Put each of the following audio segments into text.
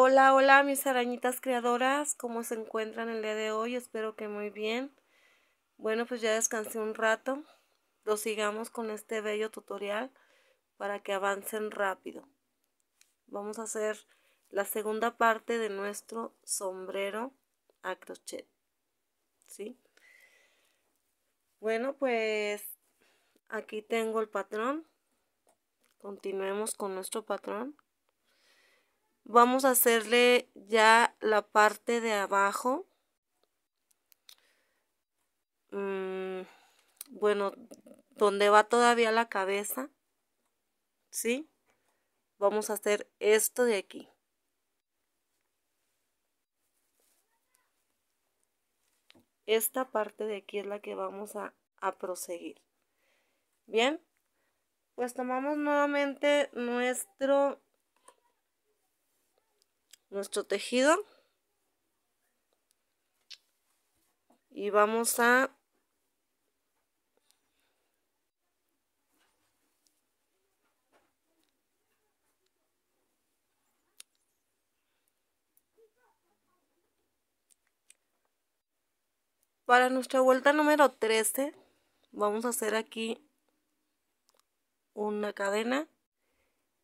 Hola, hola mis arañitas creadoras, ¿cómo se encuentran el día de hoy? Espero que muy bien. Bueno, pues ya descansé un rato. Lo sigamos con este bello tutorial para que avancen rápido. Vamos a hacer la segunda parte de nuestro sombrero a crochet. ¿Sí? Bueno, pues aquí tengo el patrón. Continuemos con nuestro patrón vamos a hacerle ya la parte de abajo. Mm, bueno, donde va todavía la cabeza. ¿Sí? Vamos a hacer esto de aquí. Esta parte de aquí es la que vamos a, a proseguir. Bien, pues tomamos nuevamente nuestro nuestro tejido y vamos a Para nuestra vuelta número 13 vamos a hacer aquí una cadena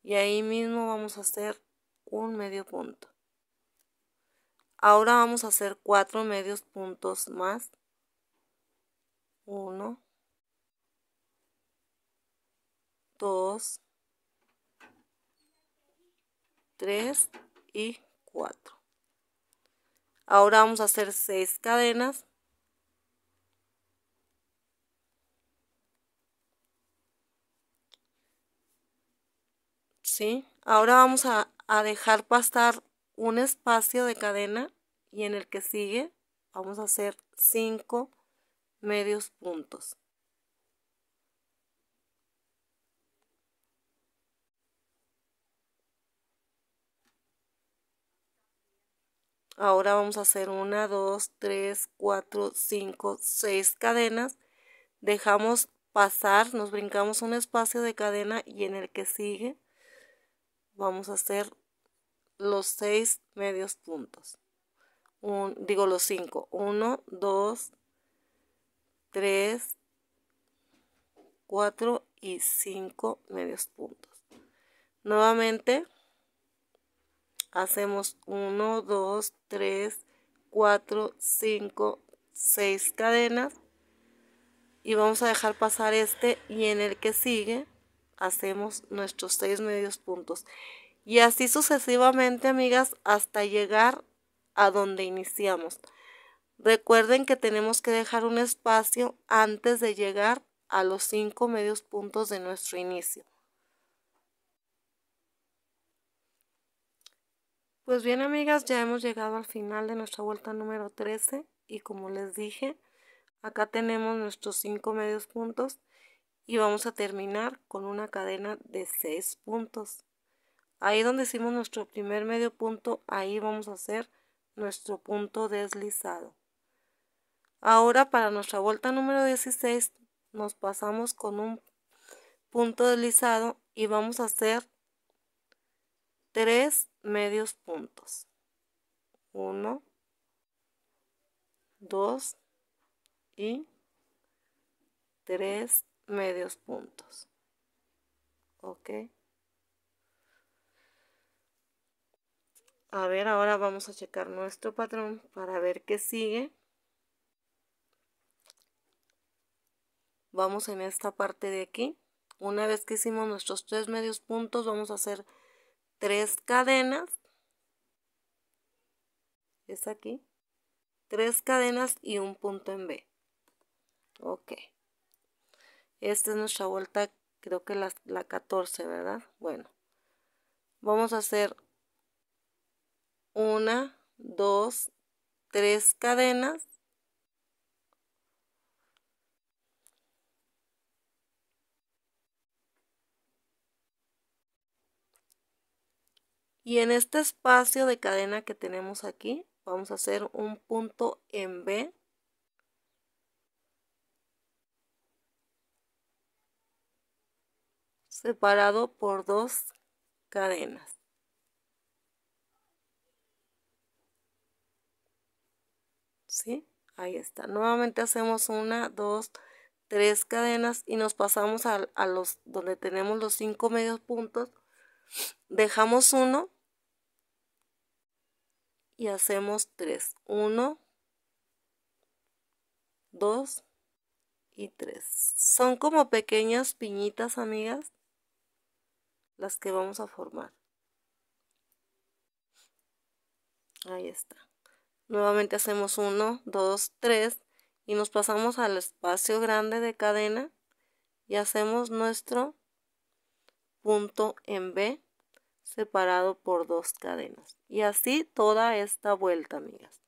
y ahí mismo vamos a hacer un medio punto. Ahora vamos a hacer cuatro medios puntos más. Uno. Dos. Tres y cuatro. Ahora vamos a hacer seis cadenas. ¿Sí? Ahora vamos a, a dejar pasar un espacio de cadena y en el que sigue vamos a hacer 5 medios puntos. Ahora vamos a hacer 1, 2, 3, 4, 5, 6 cadenas. Dejamos pasar, nos brincamos un espacio de cadena y en el que sigue vamos a hacer los 6 medios puntos digo los 5, 1, 2, 3, 4 y 5 medios puntos. Nuevamente hacemos 1, 2, 3, 4, 5, 6 cadenas y vamos a dejar pasar este y en el que sigue hacemos nuestros seis medios puntos. Y así sucesivamente, amigas, hasta llegar a donde iniciamos. Recuerden que tenemos que dejar un espacio antes de llegar a los cinco medios puntos de nuestro inicio. Pues bien, amigas, ya hemos llegado al final de nuestra vuelta número 13 y como les dije, acá tenemos nuestros cinco medios puntos y vamos a terminar con una cadena de 6 puntos. Ahí donde hicimos nuestro primer medio punto, ahí vamos a hacer nuestro punto deslizado. Ahora para nuestra vuelta número 16 nos pasamos con un punto deslizado y vamos a hacer tres medios puntos. Uno Dos y Tres medios puntos. ¿Ok? A ver, ahora vamos a checar nuestro patrón para ver qué sigue. Vamos en esta parte de aquí. Una vez que hicimos nuestros tres medios puntos, vamos a hacer tres cadenas. Es aquí. Tres cadenas y un punto en B. Ok. Esta es nuestra vuelta, creo que la, 14, ¿verdad? Bueno. Vamos a hacer una, dos, tres cadenas. Y en este espacio de cadena que tenemos aquí, vamos a hacer un punto en B. Separado por dos cadenas. ¿sí? Ahí está. Nuevamente hacemos una, dos, tres cadenas y nos pasamos a, los donde tenemos los cinco medios puntos. Dejamos uno y hacemos tres. Uno, dos y tres. Son como pequeñas piñitas, amigas, las que vamos a formar. Ahí está. Nuevamente hacemos 1, 2, 3 y nos pasamos al espacio grande de cadena y hacemos nuestro punto en B separado por dos cadenas. Y así toda esta vuelta, amigas.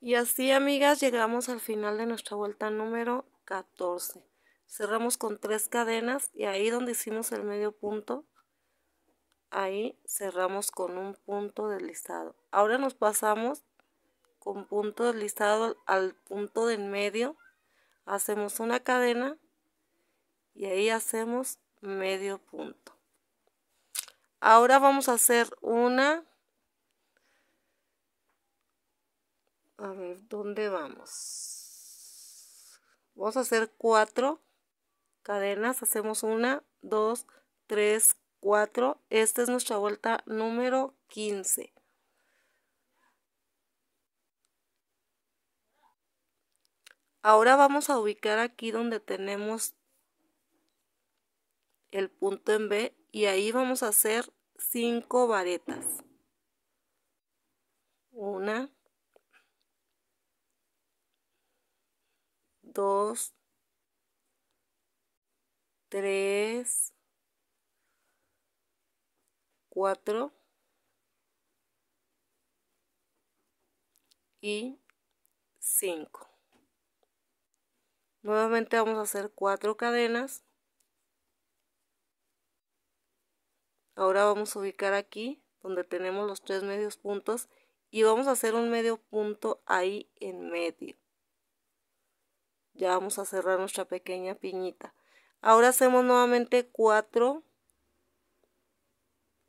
Y así, amigas, llegamos al final de nuestra vuelta número 14. Cerramos con tres cadenas y ahí donde hicimos el medio punto, ahí cerramos con un punto deslizado. Ahora nos pasamos con punto deslizado al punto del medio, hacemos una cadena y ahí hacemos medio punto. Ahora vamos a hacer una, A ver, ¿dónde vamos? Vamos a hacer cuatro cadenas. Hacemos una, dos, tres, cuatro. Esta es nuestra vuelta número 15. Ahora vamos a ubicar aquí donde tenemos el punto en B y ahí vamos a hacer 5 varetas. Una, dos, tres, cuatro y cinco. Nuevamente vamos a hacer cuatro cadenas. Ahora vamos a ubicar aquí donde tenemos los tres medios puntos y vamos a hacer un medio punto ahí en medio ya vamos a cerrar nuestra pequeña piñita ahora hacemos nuevamente cuatro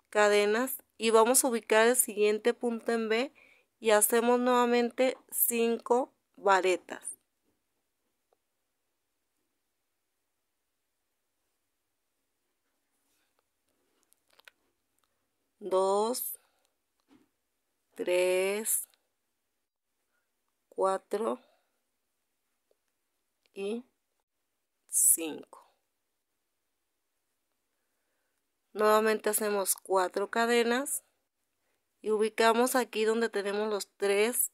cadenas y vamos a ubicar el siguiente punto en B y hacemos nuevamente cinco varetas dos tres cuatro 5. Nuevamente hacemos cuatro cadenas y ubicamos aquí donde tenemos los tres,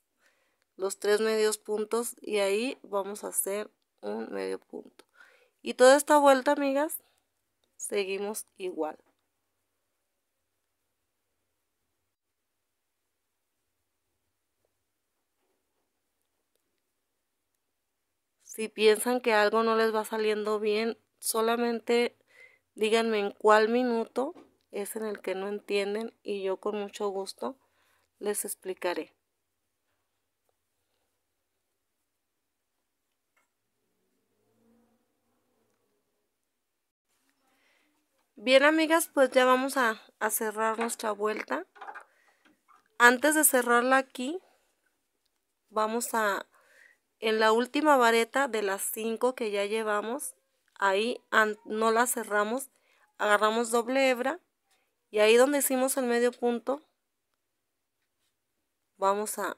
los tres medios puntos y ahí vamos a hacer un medio punto. Y toda esta vuelta, amigas, seguimos igual. si piensan que algo no les va saliendo bien, solamente díganme en cuál minuto es en el que no entienden y yo con mucho gusto les explicaré. Bien amigas, pues ya vamos a, a cerrar nuestra vuelta. Antes de cerrarla aquí, vamos a, en la última vareta de las cinco que ya llevamos, ahí no la cerramos, agarramos doble hebra y ahí donde hicimos el medio punto, vamos a,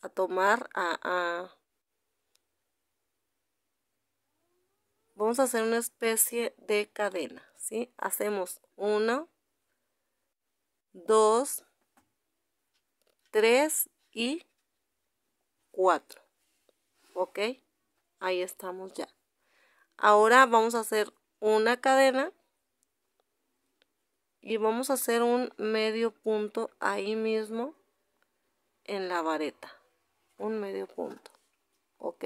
a tomar, a, vamos a hacer una especie de cadena, ¿sí? Hacemos una, dos, tres y 4 ok ahí estamos ya ahora vamos a hacer una cadena y vamos a hacer un medio punto ahí mismo en la vareta un medio punto ok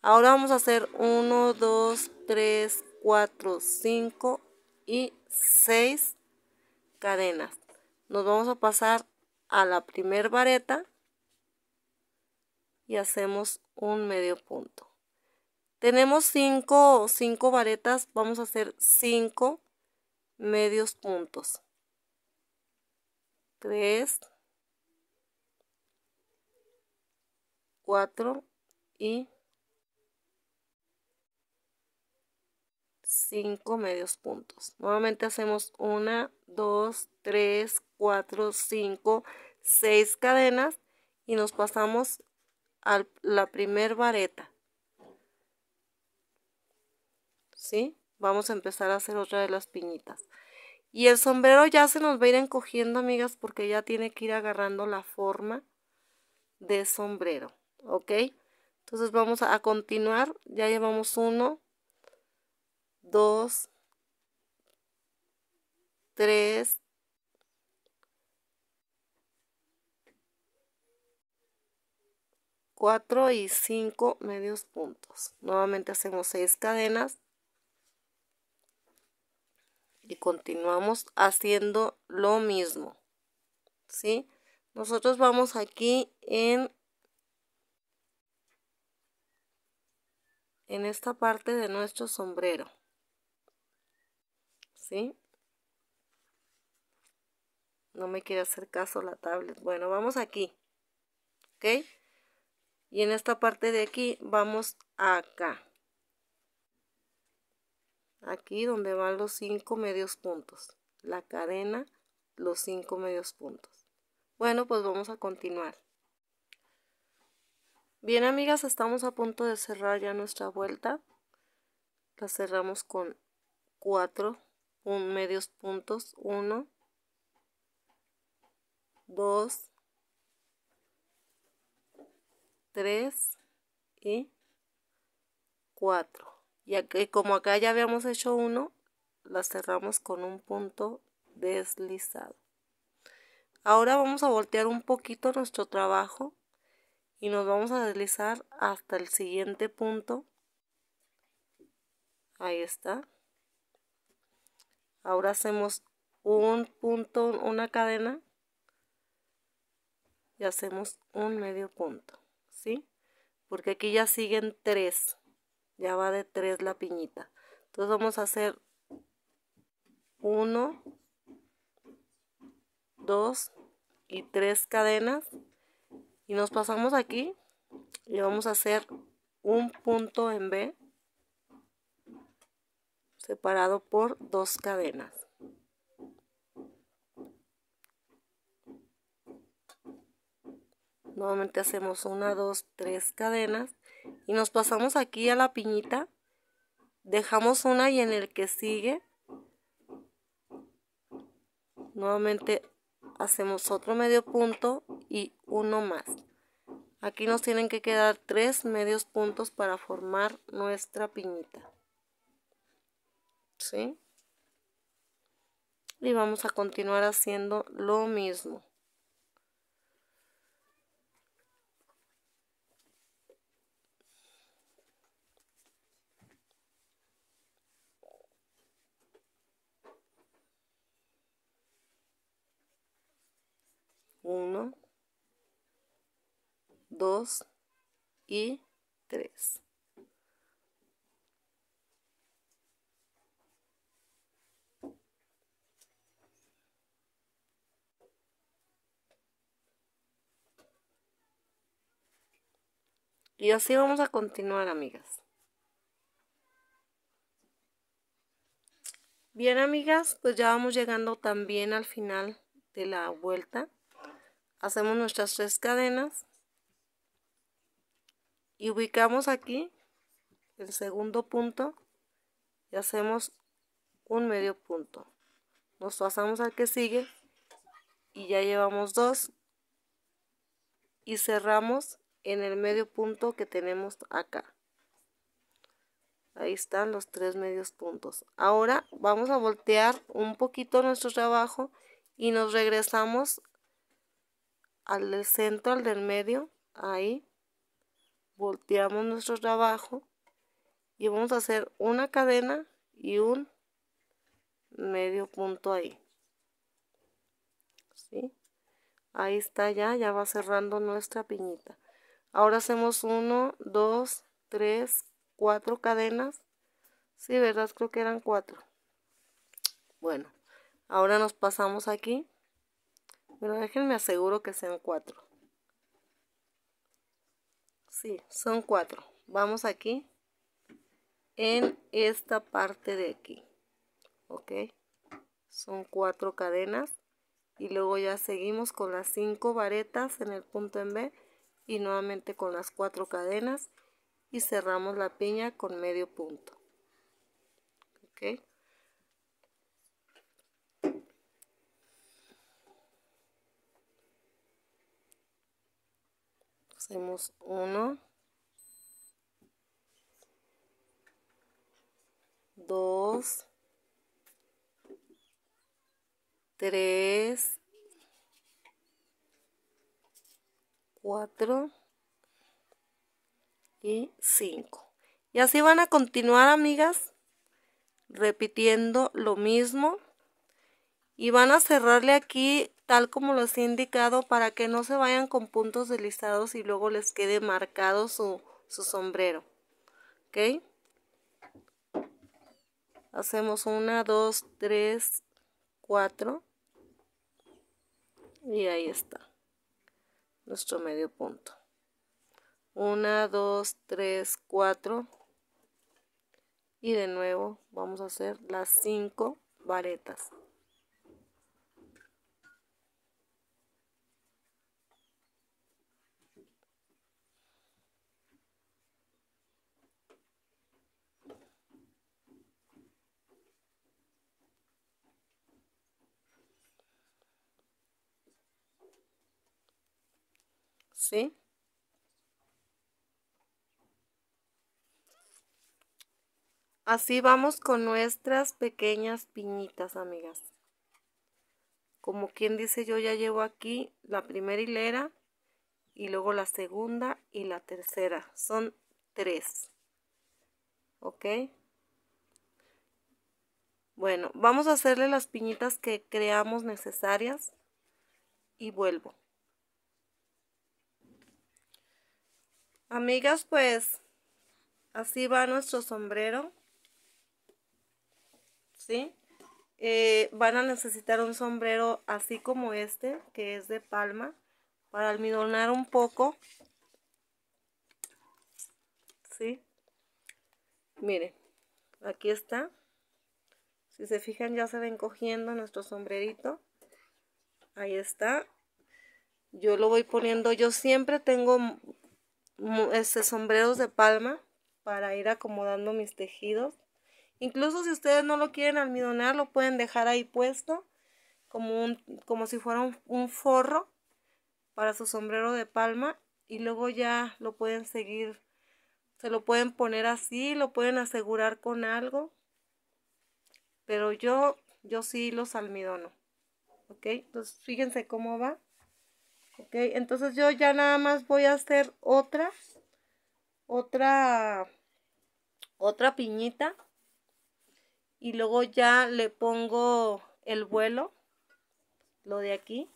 ahora vamos a hacer 1 2 3 4 5 y 6 cadenas nos vamos a pasar a la primer vareta y hacemos un medio punto. Tenemos 5 cinco, cinco varetas, vamos a hacer 5 medios puntos. 3, 4 y 5 medios puntos. Nuevamente hacemos 1, 2, 3, 4, 5, 6 cadenas y nos pasamos a la primer vareta. ¿Sí? Vamos a empezar a hacer otra de las piñitas. Y el sombrero ya se nos va a ir encogiendo, amigas, porque ya tiene que ir agarrando la forma de sombrero. ¿Ok? Entonces vamos a continuar. Ya llevamos uno, dos, tres, 4 y 5 medios puntos. Nuevamente hacemos seis cadenas y continuamos haciendo lo mismo. ¿Sí? Nosotros vamos aquí en en esta parte de nuestro sombrero. ¿Sí? No me quiere hacer caso la tablet. Bueno, vamos aquí. ¿Ok? y en esta parte de aquí vamos acá aquí donde van los cinco medios puntos la cadena los cinco medios puntos bueno pues vamos a continuar bien amigas estamos a punto de cerrar ya nuestra vuelta la cerramos con cuatro medios puntos 1 2 3 y 4. Y que como acá ya habíamos hecho uno, la cerramos con un punto deslizado. Ahora vamos a voltear un poquito nuestro trabajo y nos vamos a deslizar hasta el siguiente punto. Ahí está. Ahora hacemos un punto, una cadena y hacemos un medio punto porque aquí ya siguen tres ya va de tres la piñita entonces vamos a hacer 1 2 y tres cadenas y nos pasamos aquí y vamos a hacer un punto en B separado por dos cadenas nuevamente hacemos una dos tres cadenas y nos pasamos aquí a la piñita dejamos una y en el que sigue nuevamente hacemos otro medio punto y uno más aquí nos tienen que quedar tres medios puntos para formar nuestra piñita ¿sí? y vamos a continuar haciendo lo mismo Uno, dos y tres. Y así vamos a continuar, amigas. Bien, amigas, pues ya vamos llegando también al final de la vuelta hacemos nuestras tres cadenas y ubicamos aquí el segundo punto y hacemos un medio punto nos pasamos al que sigue y ya llevamos dos y cerramos en el medio punto que tenemos acá ahí están los tres medios puntos ahora vamos a voltear un poquito nuestro trabajo y nos regresamos al centro, al del medio, ahí, volteamos nuestro trabajo y vamos a hacer una cadena y un medio punto ahí. Ahí está ya, ya va cerrando nuestra piñita. Ahora hacemos uno, 2, 3, Cuatro cadenas. Sí, ¿verdad? Creo que eran cuatro Bueno, ahora nos pasamos aquí pero déjenme aseguro que sean cuatro. Sí, son cuatro. Vamos aquí. En esta parte de aquí. Ok. Son cuatro cadenas. Y luego ya seguimos con las cinco varetas en el punto en B. Y nuevamente con las cuatro cadenas. Y cerramos la piña con medio punto. Ok. 1, 2, 3, 4 y 5 y así van a continuar amigas repitiendo lo mismo y van a cerrarle aquí tal como los he indicado para que no se vayan con puntos deslizados y luego les quede marcado su, sombrero. ¿Ok? Hacemos una, dos, tres, cuatro. Y ahí está. Nuestro medio punto. Una, dos, tres, cuatro. Y de nuevo vamos a hacer las cinco varetas. Así vamos con nuestras pequeñas piñitas, amigas. Como quien dice, yo ya llevo aquí la primera hilera y luego la segunda y la tercera. Son tres. ¿Ok? Bueno, vamos a hacerle las piñitas que creamos necesarias y vuelvo. Amigas, pues así va nuestro sombrero. ¿Sí? Eh, van a necesitar un sombrero así como este, que es de palma, para almidonar un poco. ¿Sí? Miren, aquí está. Si se fijan ya se ven cogiendo nuestro sombrerito. Ahí está. Yo lo voy poniendo, yo siempre tengo este, sombreros de palma para ir acomodando mis tejidos. Incluso si ustedes no lo quieren almidonar, lo pueden dejar ahí puesto como, un, como si fuera un, forro para su sombrero de palma y luego ya lo pueden seguir, se lo pueden poner así, lo pueden asegurar con algo, pero yo, yo sí los almidono, ¿ok? Entonces fíjense cómo va ok entonces yo ya nada más voy a hacer otra otra otra piñita y luego ya le pongo el vuelo lo de aquí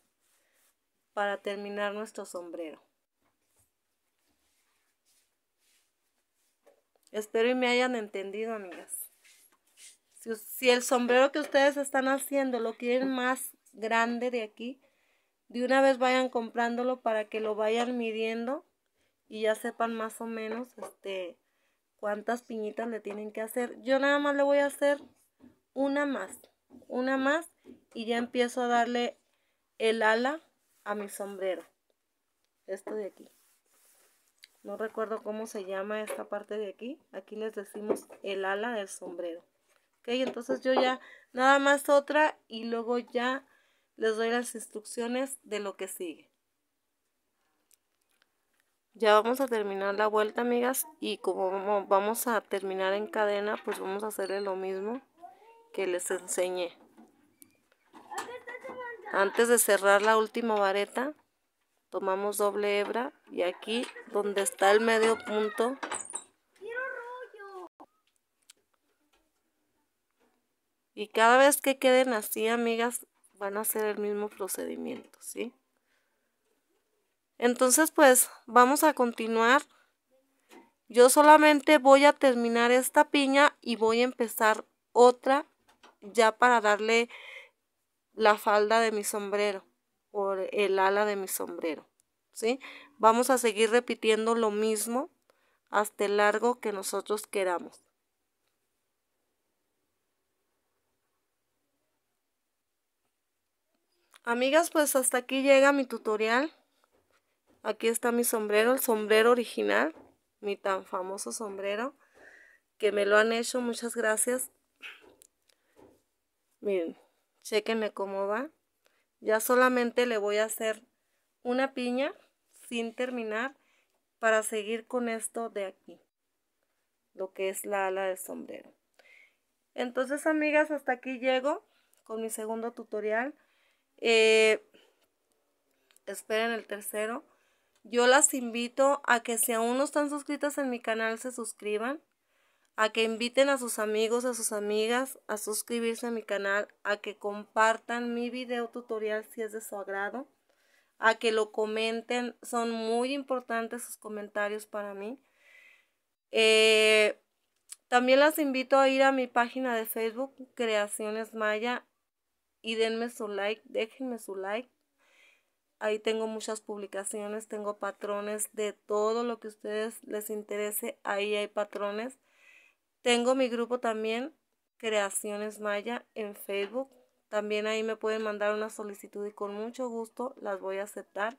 para terminar nuestro sombrero espero y me hayan entendido amigas si el sombrero que ustedes están haciendo lo quieren más grande de aquí de una vez vayan comprándolo para que lo vayan midiendo y ya sepan más o menos este cuántas piñitas le tienen que hacer. Yo nada más le voy a hacer una más, una más y ya empiezo a darle el ala a mi sombrero. Esto de aquí. No recuerdo cómo se llama esta parte de aquí. Aquí les decimos el ala del sombrero. Ok, entonces yo ya nada más otra y luego ya les doy las instrucciones de lo que sigue. Ya vamos a terminar la vuelta, amigas, y como vamos a terminar en cadena, pues vamos a hacerle lo mismo que les enseñé. Antes de cerrar la última vareta, tomamos doble hebra y aquí donde está el medio punto y cada vez que queden así, amigas, van a hacer el mismo procedimiento, ¿sí? Entonces, pues, vamos a continuar. Yo solamente voy a terminar esta piña y voy a empezar otra ya para darle la falda de mi sombrero o el ala de mi sombrero, ¿sí? Vamos a seguir repitiendo lo mismo hasta el largo que nosotros queramos. Amigas, pues hasta aquí llega mi tutorial. Aquí está mi sombrero, el sombrero original, mi tan famoso sombrero, que me lo han hecho, muchas gracias. Miren, chequenme cómo va. Ya solamente le voy a hacer una piña sin terminar para seguir con esto de aquí, lo que es la ala del sombrero. Entonces, amigas, hasta aquí llego con mi segundo tutorial. Eh, esperen el tercero. Yo las invito a que si aún no están suscritas en mi canal, se suscriban. A que inviten a sus amigos, a sus amigas a suscribirse a mi canal. A que compartan mi video tutorial si es de su agrado. A que lo comenten. Son muy importantes sus comentarios para mí. Eh, también las invito a ir a mi página de Facebook, Creaciones Maya y denme su like, déjenme su like. Ahí tengo muchas publicaciones, tengo patrones de todo lo que a ustedes les interese. Ahí hay patrones. Tengo mi grupo también, Creaciones Maya, en Facebook. También ahí me pueden mandar una solicitud y con mucho gusto las voy a aceptar.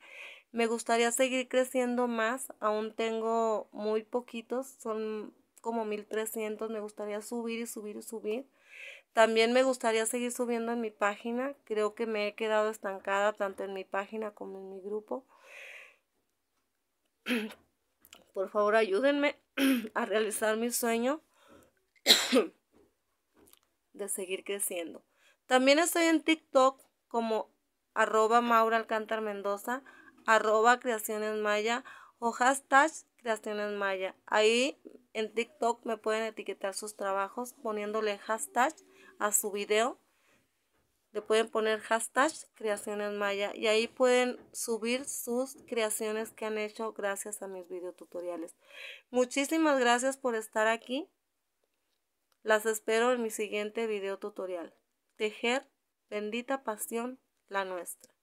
Me gustaría seguir creciendo más. Aún tengo muy poquitos, son como 1300. Me gustaría subir y subir y subir también me gustaría seguir subiendo en mi página. Creo que me he quedado estancada tanto en mi página como en mi grupo. Por favor, ayúdenme a realizar mi sueño de seguir creciendo. También estoy en TikTok como arroba Maura Alcántar Mendoza, arroba Creaciones Maya o hashtag Creaciones Maya. Ahí en TikTok me pueden etiquetar sus trabajos poniéndole hashtag a su video, le pueden poner hashtag creaciones maya y ahí pueden subir sus creaciones que han hecho gracias a mis videotutoriales. Muchísimas gracias por estar aquí. Las espero en mi siguiente video tutorial. Tejer, bendita pasión, la nuestra.